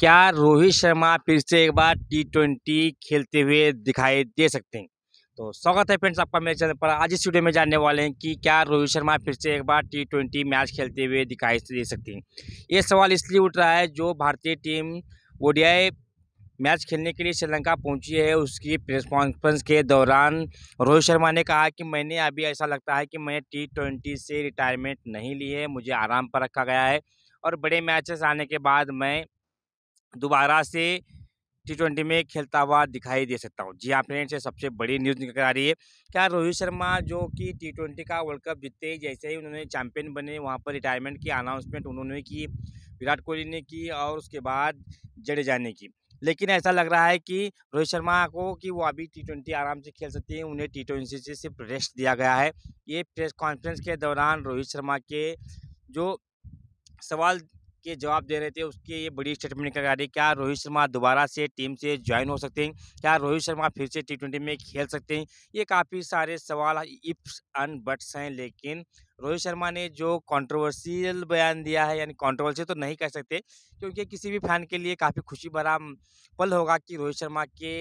क्या रोहित शर्मा फिर से एक बार टी ट्वेंटी खेलते हुए दिखाई दे सकते हैं तो स्वागत है फ्रेंड्स आपका मेरे चैनल पर आज इस वीडियो में जानने वाले हैं कि क्या रोहित शर्मा फिर से एक बार टी ट्वेंटी मैच खेलते हुए दिखाई दे सकते हैं ये सवाल इसलिए उठ रहा है जो भारतीय टीम ओडीआई मैच खेलने के लिए श्रीलंका पहुंची है उसकी प्रेस कॉन्फ्रेंस के दौरान रोहित शर्मा ने कहा कि मैंने अभी ऐसा लगता है कि मैं टी ट्वेंटी से रिटायरमेंट नहीं ली है मुझे आराम पर रखा गया है और बड़े मैचेस आने के बाद मैं दोबारा से टी ट्वेंटी में खेलता हुआ दिखाई दे सकता हूँ जी हाँ फ्रेंड्स ये सबसे बड़ी न्यूज़ निकल आ रही है क्या रोहित शर्मा जो कि टी ट्वेंटी का वर्ल्ड कप जीतते ही जैसे ही उन्होंने चैंपियन बने वहाँ पर रिटायरमेंट की अनाउंसमेंट उन्होंने की विराट कोहली ने की और उसके बाद जडेजा ने की लेकिन ऐसा लग रहा है कि रोहित शर्मा को कि वो अभी टी ट्वेंटी आराम से खेल सकती हैं उन्हें टी ट्वेंटी से सिर्फ रेस्ट दिया गया है ये प्रेस कॉन्फ्रेंस के दौरान रोहित शर्मा के जो सवाल के जवाब दे रहे थे उसके ये बड़ी स्टेटमेंट निकल रही क्या रोहित शर्मा दोबारा से टीम से ज्वाइन हो सकते हैं क्या रोहित शर्मा फिर से टी में खेल सकते हैं ये काफ़ी सारे सवाल इफ्स एंड बट्स हैं लेकिन रोहित शर्मा ने जो कंट्रोवर्सियल बयान दिया है यानी कंट्रोवर्सी तो नहीं कह सकते क्योंकि किसी भी फैन के लिए काफ़ी खुशी भरा पल होगा कि रोहित शर्मा के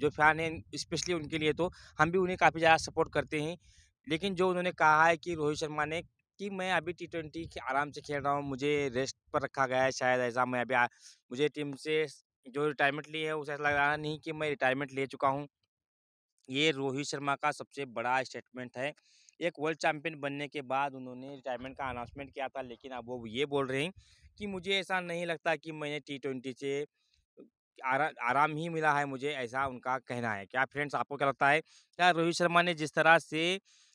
जो फैन हैं स्पेशली उनके लिए तो हम भी उन्हें काफ़ी ज़्यादा सपोर्ट करते हैं लेकिन जो उन्होंने कहा है कि रोहित शर्मा ने कि मैं अभी टी ट्वेंटी आराम से खेल रहा हूँ मुझे रेस्ट पर रखा गया है शायद ऐसा मैं अभी आ, मुझे टीम से जो रिटायरमेंट ली है उसे ऐसा लग रहा नहीं कि मैं रिटायरमेंट ले चुका हूँ ये रोहित शर्मा का सबसे बड़ा स्टेटमेंट है एक वर्ल्ड चैम्पियन बनने के बाद उन्होंने रिटायरमेंट का अनाउंसमेंट किया था लेकिन अब वो ये बोल रहे हैं कि मुझे ऐसा नहीं लगता कि मैंने टी ट्वेंटी से आरा, आराम ही मिला है मुझे ऐसा उनका कहना है क्या फ्रेंड्स आपको क्या लगता है क्या रोहित शर्मा ने जिस तरह से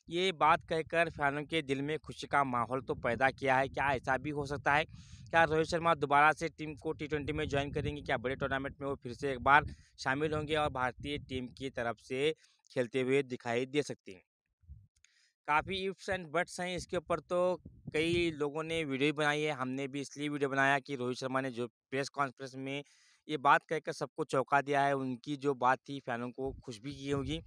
ये बात कहकर फैनों के दिल में खुशी का माहौल तो पैदा किया है क्या ऐसा भी हो सकता है क्या रोहित शर्मा दोबारा से टीम को टी ट्वेंटी में ज्वाइन करेंगे क्या बड़े टूर्नामेंट में वो फिर से एक बार शामिल होंगे और भारतीय टीम की तरफ से खेलते हुए दिखाई दे सकते हैं काफ़ी इफ्स एंड बट्स हैं इसके ऊपर तो कई लोगों ने वीडियो बनाई है हमने भी इसलिए वीडियो बनाया कि रोहित शर्मा ने जो प्रेस कॉन्फ्रेंस में ये बात कहकर सबको चौंका दिया है उनकी जो बात थी फैनों को खुश भी की होगी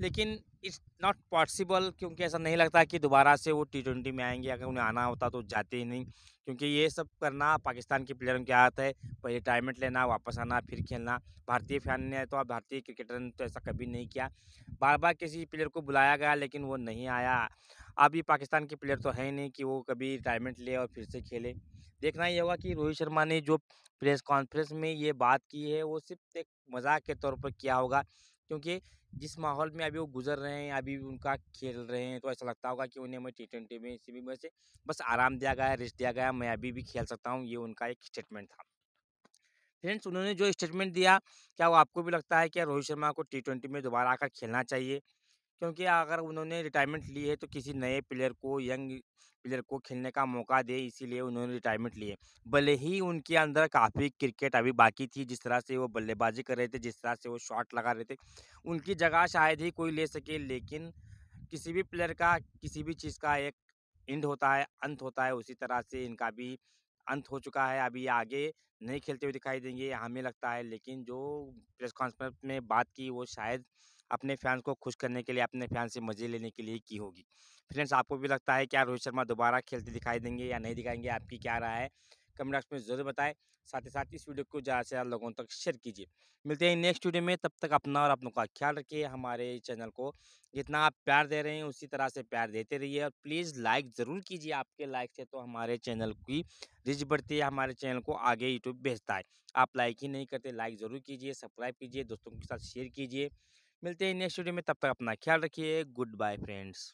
लेकिन इट्स नॉट पॉसिबल क्योंकि ऐसा नहीं लगता कि दोबारा से वो टी ट्वेंटी में आएंगे अगर उन्हें आना होता तो जाते ही नहीं क्योंकि ये सब करना पाकिस्तान के प्लेयरों के आदत है पहले रिटायरमेंट लेना वापस आना फिर खेलना भारतीय फैन ने तो भारतीय क्रिकेटर ने तो ऐसा कभी नहीं किया बार बार किसी प्लेयर को बुलाया गया लेकिन वो नहीं आया अभी पाकिस्तान के प्लेयर तो है ही नहीं कि वो कभी रिटायरमेंट ले और फिर से खेले देखना ये होगा कि रोहित शर्मा ने जो प्रेस कॉन्फ्रेंस में ये बात की है वो सिर्फ एक मजाक के तौर पर किया होगा क्योंकि जिस माहौल में अभी वो गुजर रहे हैं अभी उनका खेल रहे हैं तो ऐसा लगता होगा कि उन्हें मैं टी ट्वेंटी में इसी में से बस आराम दिया गया रेस्ट दिया गया मैं अभी भी खेल सकता हूँ ये उनका एक स्टेटमेंट था फ्रेंड्स उन्होंने जो स्टेटमेंट दिया क्या वो आपको भी लगता है कि रोहित शर्मा को टी ट्वेंटी में दोबारा आकर खेलना चाहिए क्योंकि अगर उन्होंने रिटायरमेंट ली है तो किसी नए प्लेयर को यंग प्लेयर को खेलने का मौका दे इसीलिए उन्होंने रिटायरमेंट ली है भले ही उनके अंदर काफ़ी क्रिकेट अभी बाकी थी जिस तरह से वो बल्लेबाजी कर रहे थे जिस तरह से वो शॉट लगा रहे थे उनकी जगह शायद ही कोई ले सके लेकिन किसी भी प्लेयर का किसी भी चीज़ का एक एंड होता है अंत होता है उसी तरह से इनका भी अंत हो चुका है अभी आगे नहीं खेलते हुए दिखाई देंगे हमें लगता है लेकिन जो प्रेस कॉन्फ्रेंस में बात की वो शायद अपने फैंस को खुश करने के लिए अपने फैंस से मजे लेने के लिए की होगी फ्रेंड्स आपको भी लगता है क्या रोहित शर्मा दोबारा खेलते दिखाई देंगे या नहीं दिखाएंगे आपकी क्या राय है कमेंट बॉक्स में ज़रूर बताएं साथ ही साथ इस वीडियो को ज़्यादा से ज़्यादा लोगों तक शेयर कीजिए मिलते हैं नेक्स्ट वीडियो में तब तक अपना और अपनों का ख्याल रखिए हमारे चैनल को जितना आप प्यार दे रहे हैं उसी तरह से प्यार देते रहिए और प्लीज़ लाइक ज़रूर कीजिए आपके लाइक से तो हमारे चैनल की रिच बढ़ती है हमारे चैनल को आगे यूट्यूब भेजता है आप लाइक ही नहीं करते लाइक ज़रूर कीजिए सब्सक्राइब कीजिए दोस्तों के साथ शेयर कीजिए मिलते हैं नेक्स्ट वीडियो में तब तक अपना ख्याल रखिए गुड बाय फ्रेंड्स